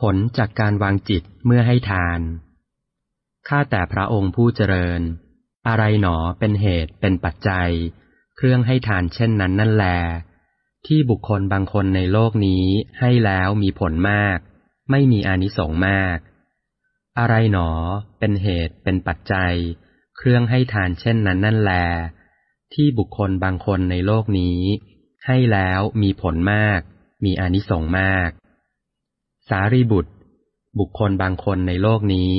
ผลจากการวางจิตเมื่อให้ทาน ข้าแต่พระองค์ผู้เจริญ อะไรหนอเป็นเหตุเป็นปัจจัย เครื่องให้ทานเช่นนั้นนั่นแล ที่บุคคลบางคนในโลกนี้ให้แล้วมีผลมาก ไม่มีอานิสงส์มาก อะไรหนอ เป็นเหตุเป็นปัจจัย เครื่องให้ทานเช่นนั้นนั่นแล ที่บุคคลบางคนในโลกนี้ให้แล้วมีผลมาก มีอานิสงส์มากสารีบุตร บุคคลบางคนในโลกนี้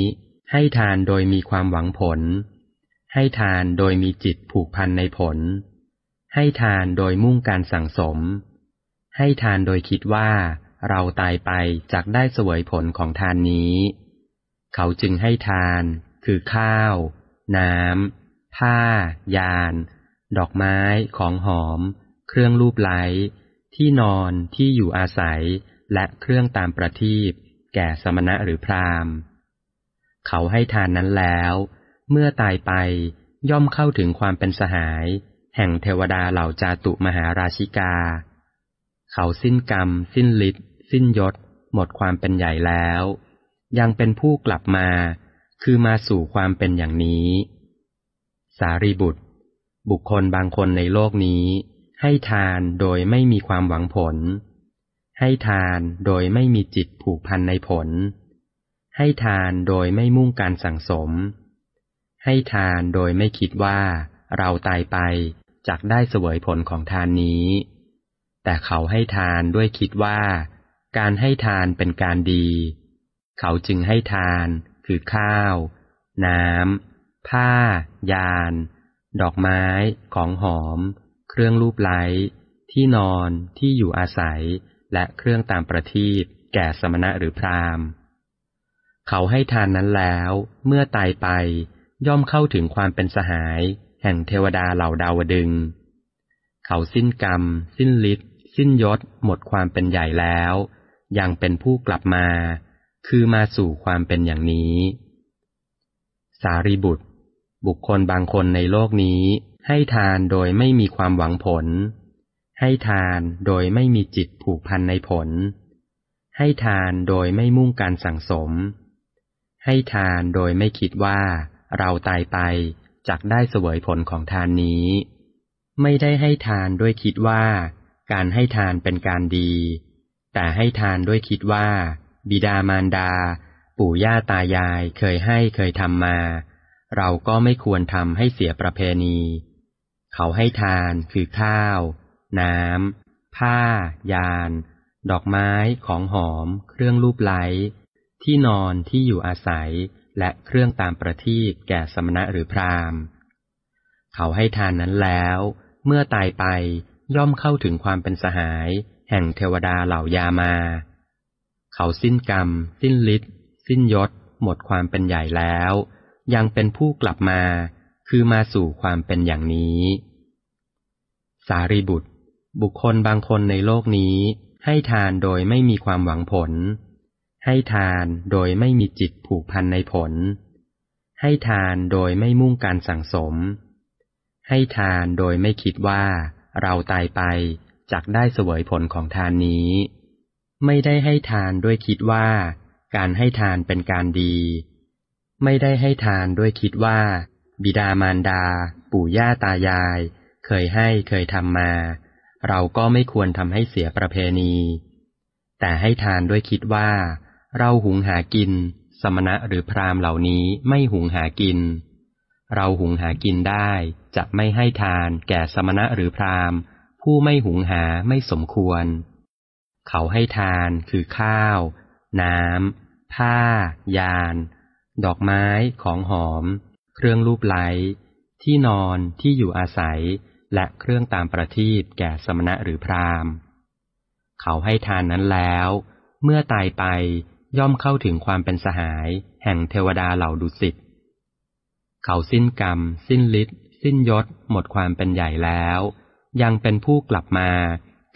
ให้ทานโดยมีความหวังผล ให้ทานโดยมีจิตผูกพันในผล ให้ทานโดยมุ่งการสั่งสม ให้ทานโดยคิดว่าเราตายไปจากได้เสวยผลของทานนี้ เขาจึงให้ทานคือข้าว น้ำ ผ้า ยาน ดอกไม้ของหอม เครื่องรูปไหลที่นอนที่อยู่อาศัยและเครื่องตามประทีปแก่สมณะหรือพราหมณ์ เขาให้ทานนั้นแล้ว เมื่อตายไปย่อมเข้าถึงความเป็นสหาย แห่งเทวดาเหล่าจาตุมหาราชิกา เขาสิ้นกรรม สิ้นฤทธิ์สิ้นยศ หมดความเป็นใหญ่แล้วยังเป็นผู้กลับมา คือมาสู่ความเป็นอย่างนี้ สารีบุตร บุคคลบางคนในโลกนี้ ให้ทานโดยไม่มีความหวังผลให้ทานโดยไม่มีจิตผูกพันในผล ให้ทานโดยไม่มุ่งการสั่งสม ให้ทานโดยไม่คิดว่าเราตายไปจากได้เสวยผลของทานนี้ แต่เขาให้ทานด้วยคิดว่าการให้ทานเป็นการดี เขาจึงให้ทานคือข้าว น้ำ ผ้า ยาน ดอกไม้ ของหอม เครื่องรูปไล้ที่นอนที่อยู่อาศัยและเครื่องตามประทีปแก่สมณะหรือพราหมณ์ เขาให้ทานนั้นแล้ว เมื่อตายไปย่อมเข้าถึงความเป็นสหาย แห่งเทวดาเหล่าดาวดึงเขาสิ้นกรรม สิ้นฤทธิ์สิ้นยศ หมดความเป็นใหญ่แล้ว ยังเป็นผู้กลับมา คือมาสู่ความเป็นอย่างนี้ สารีบุตร บุคคลบางคนในโลกนี้ ให้ทานโดยไม่มีความหวังผลให้ทานโดยไม่มีจิตผูกพันในผล ให้ทานโดยไม่มุ่งการสั่งสม ให้ทานโดยไม่คิดว่า เราตายไป จักได้เสวยผลของทานนี้ ไม่ได้ให้ทานด้วยคิดว่า การให้ทานเป็นการดี แต่ให้ทานด้วยคิดว่า บิดามารดา ปู่ย่าตายายเคยให้เคยทำมา เราก็ไม่ควรทำให้เสียประเพณี เขาให้ทานคือข้าวน้ำ ผ้า ยาน ดอกไม้ของหอม เครื่องรูปไล้ที่นอนที่อยู่อาศัยและเครื่องตามประทีปแก่สมณะหรือพราหมณ์ เขาให้ทานนั้นแล้ว เมื่อตายไปย่อมเข้าถึงความเป็นสหาย แห่งเทวดาเหล่ายามา เขาสิ้นกรรม สิ้นฤทธิ์สิ้นยศ หมดความเป็นใหญ่แล้ว ยังเป็นผู้กลับมาคือมาสู่ความเป็นอย่างนี้ สารีบุตรบุคคลบางคนในโลกนี้ ให้ทานโดยไม่มีความหวังผล ให้ทานโดยไม่มีจิตผูกพันในผล ให้ทานโดยไม่มุ่งการสั่งสม ให้ทานโดยไม่คิดว่า เราตายไปจักได้เสวยผลของทานนี้ ไม่ได้ให้ทานด้วยคิดว่า การให้ทานเป็นการดี ไม่ได้ให้ทานด้วยคิดว่า บิดามารดา ปู่ย่าตายาย เคยให้เคยทำมาเราก็ไม่ควรทำให้เสียประเพณี แต่ให้ทานด้วยคิดว่า เราหุงหากิน สมณะหรือพราหมณ์เหล่านี้ไม่หุงหากิน เราหุงหากินได้จะไม่ให้ทานแก่สมณะหรือพราหมณ์ ผู้ไม่หุงหาไม่สมควร เขาให้ทานคือข้าว น้ำผ้า ยาน ดอกไม้ ของหอม เครื่องรูปไล้ที่นอน ที่อยู่อาศัยและเครื่องตามประทีปแก่สมณะหรือพราหมณ์ เขาให้ทานนั้นแล้ว เมื่อตายไปย่อมเข้าถึงความเป็นสหาย แห่งเทวดาเหล่าดุสิตเขาสิ้นกรรม สิ้นฤทธิ์สิ้นยศ หมดความเป็นใหญ่แล้ว ยังเป็นผู้กลับมา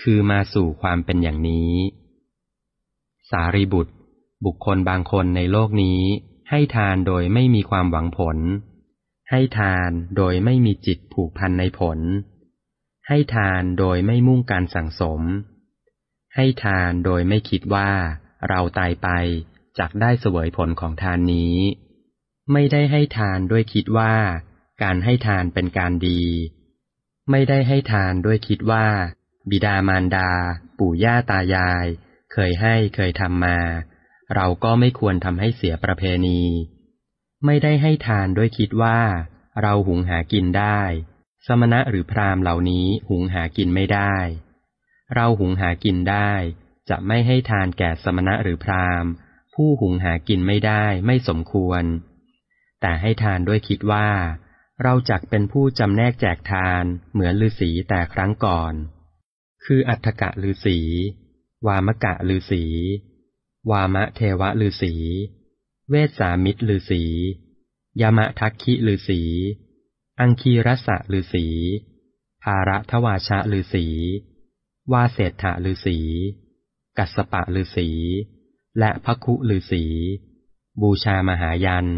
คือมาสู่ความเป็นอย่างนี้ สารีบุตร บุคคลบางคนในโลกนี้ ให้ทานโดยไม่มีความหวังผลให้ทานโดยไม่มีจิตผูกพันในผล ให้ทานโดยไม่มุ่งการสั่งสม ให้ทานโดยไม่คิดว่าเราตายไปจักได้เสวยผลของทานนี้ ไม่ได้ให้ทานด้วยคิดว่าการให้ทานเป็นการดี ไม่ได้ให้ทานด้วยคิดว่าบิดามารดา ปู่ย่าตายาย เคยให้เคยทำมา เราก็ไม่ควรทำให้เสียประเพณีไม่ได้ให้ทานด้วยคิดว่าเราหุงหากินได้ สมณะหรือพราหมณ์เหล่านี้หุงหากินไม่ได้ เราหุงหากินได้ จะไม่ให้ทานแก่สมณะหรือพราหมณ์ ผู้หุงหากินไม่ได้ไม่สมควร แต่ให้ทานด้วยคิดว่า เราจักเป็นผู้จำแนกแจกทานเหมือนฤาษีแต่ครั้งก่อน คืออัฏฐกะฤาษี วามกะฤาษี วามะเทวะฤาษีเวสามิตรฤษียามะทักคิฤษี อังคีรัสะฤษี ภาระทวาชะฤษี วาเศรษฐฤษี กัสปะฤษี และพคุฤษี บูชามหายัน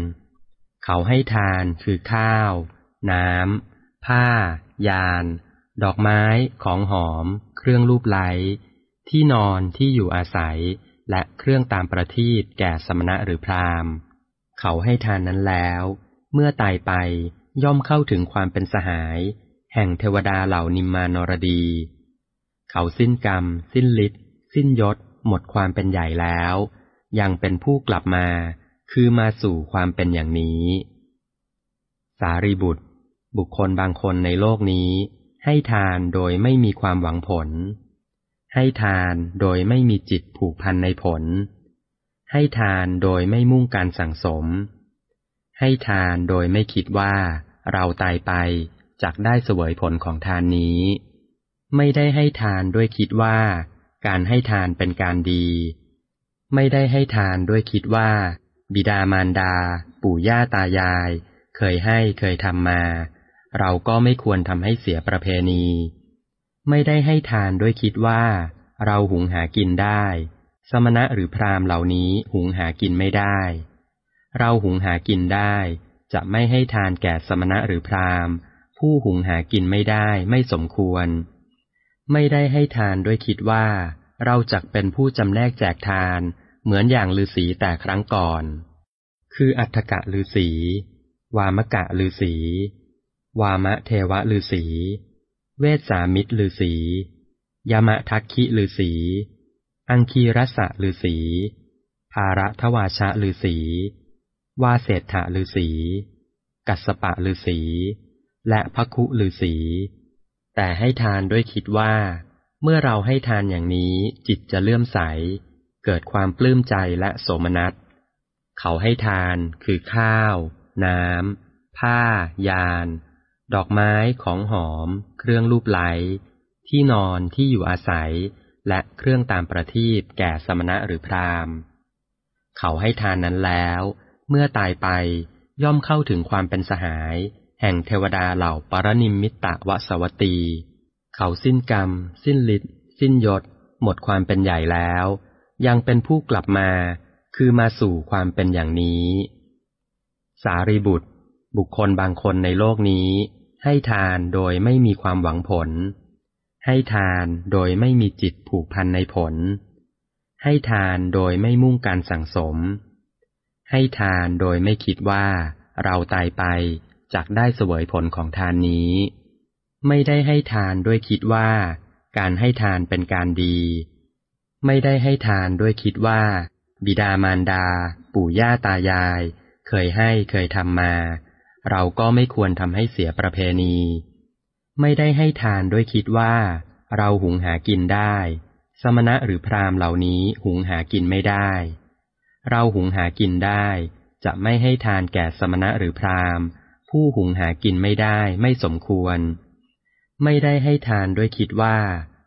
เขาให้ทานคือข้าว น้ำ ผ้า ยาน ดอกไม้ ของหอม เครื่องรูปไล้ ที่นอน ที่อยู่อาศัยและเครื่องตามประทีปแก่สมณะหรือพราหมณ์ เขาให้ทานนั้นแล้ว เมื่อตายไปย่อมเข้าถึงความเป็นสหาย แห่งเทวดาเหล่านิมมานรดี เขาสิ้นกรรม สิ้นฤทธิ์สิ้นยศ หมดความเป็นใหญ่แล้ว ยังเป็นผู้กลับมา คือมาสู่ความเป็นอย่างนี้ สารีบุตร บุคคลบางคนในโลกนี้ ให้ทานโดยไม่มีความหวังผลให้ทานโดยไม่มีจิตผูกพันในผล ให้ทานโดยไม่มุ่งการสั่งสม ให้ทานโดยไม่คิดว่าเราตายไปจากได้เสวยผลของทานนี้ ไม่ได้ให้ทานด้วยคิดว่าการให้ทานเป็นการดี ไม่ได้ให้ทานด้วยคิดว่าบิดามารดา ปู่ย่าตายายเคยให้เคยทำมา เราก็ไม่ควรทำให้เสียประเพณีไม่ได้ให้ทานด้วยคิดว่า เราหุงหากินได้ สมณะหรือพราหมณ์เหล่านี้หุงหากินไม่ได้ เราหุงหากินได้ จะไม่ให้ทานแก่สมณะหรือพราหมณ์ ผู้หุงหากินไม่ได้ ไม่สมควร ไม่ได้ให้ทานด้วยคิดว่า เราจักเป็นผู้จำแนกแจกทาน เหมือนอย่างฤาษีแต่ครั้งก่อน คืออัฏฐกะฤาษี วามกะฤาษี วามะเทวะฤาษีเวสามิตรฤาษียามะทักคิฤาษีอังคีรัสะฤาษีภาระทวาชะฤาษีวาเศษฐะฤาษีกัสปะฤาษีและพระคุฤาษีแต่ให้ทานด้วยคิดว่า เมื่อเราให้ทานอย่างนี้จิตจะเลื่อมใส เกิดความปลื้มใจและโสมนัส เขาให้ทานคือข้าว น้ำผ้า ยานดอกไม้ของหอม เครื่องรูปไหลที่นอนที่อยู่อาศัยและเครื่องตามประทีปแก่สมณะหรือพราหมณ์ เขาให้ทานนั้นแล้ว เมื่อตายไปย่อมเข้าถึงความเป็นสหาย แห่งเทวดาเหล่าปรนิมมิตตวสวตี เขาสิ้นกรรม สิ้นฤทธิ์สิ้นยศหมดความเป็นใหญ่แล้วยังเป็นผู้กลับมาคือมาสู่ความเป็นอย่างนี้ สารีบุตร บุคคลบางคนในโลกนี้ให้ทานโดยไม่มีความหวังผล ให้ทานโดยไม่มีจิตผูกพันในผล ให้ทานโดยไม่มุ่งการสั่งสม ให้ทานโดยไม่คิดว่า เราตายไปจากได้เสวยผลของทานนี้ ไม่ได้ให้ทานด้วยคิดว่าการให้ทานเป็นการดี ไม่ได้ให้ทานด้วยคิดว่า บิดามารดา ปู่ย่าตายาย เคยให้เคยทำมาเราก็ไม่ควรทำให้เสียประเพณี ไม่ได้ให้ทานด้วยคิดว่า เราหุงหากินได้ สมณะหรือพราหมณ์เหล่านี้หุงหากินไม่ได้ เราหุงหากินได้ จะไม่ให้ทานแก่สมณะหรือพราหมณ์ ผู้หุงหากินไม่ได้ไม่สมควร ไม่ได้ให้ทานด้วยคิดว่า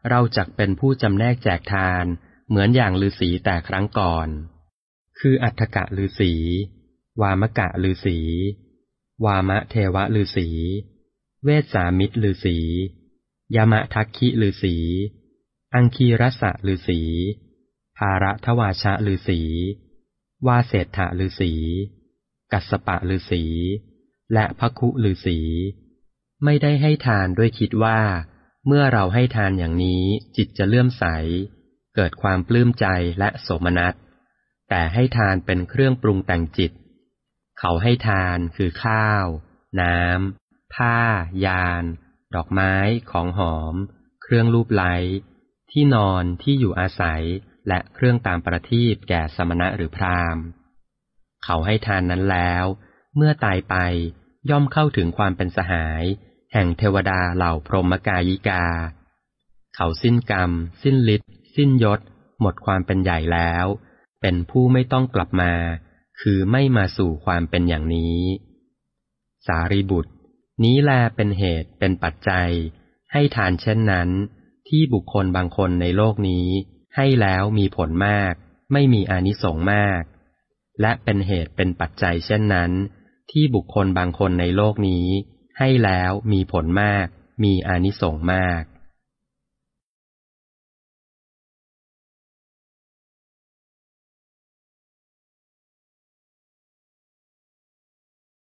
เราจักเป็นผู้จำแนกแจกทาน เหมือนอย่างฤาษีแต่ครั้งก่อน คืออัฏฐกะฤาษีวามกะฤาษีวามะเทวะฤาษีเวสามิตรฤาษียามะทักขิฤาษีอังคีรสะฤาษีภาระทวาชะฤาษีวาเศรษฐฤาษีกัสปะฤาษีและพคุฤาษีไม่ได้ให้ทานด้วยคิดว่า เมื่อเราให้ทานอย่างนี้จิตจะเลื่อมใสเกิดความปลื้มใจและโสมนัสแต่ให้ทานเป็นเครื่องปรุงแต่งจิตเขาให้ทานคือข้าว น้ำผ้า ยาน ดอกไม้ ของหอม เครื่องรูปไล้ที่นอน ที่อยู่อาศัย และเครื่องตามประทีปแก่สมณะหรือพราหมณ์ เขาให้ทานนั้นแล้ว เมื่อตายไป ย่อมเข้าถึงความเป็นสหาย แห่งเทวดาเหล่าพรหมกายิกา เขาสิ้นกรรม สิ้นฤทธิ์ สิ้นยศ หมดความเป็นใหญ่แล้ว เป็นผู้ไม่ต้องกลับมาคือไม่มาสู่ความเป็นอย่างนี้ สารีบุตร นี้แลเป็นเหตุเป็นปัจจัย ให้ทานเช่นนั้น ที่บุคคลบางคนในโลกนี้ ให้แล้วมีผลมาก ไม่มีอานิสงส์มาก และเป็นเหตุเป็นปัจจัยเช่นนั้น ที่บุคคลบางคนในโลกนี้ ให้แล้วมีผลมาก มีอานิสงส์มาก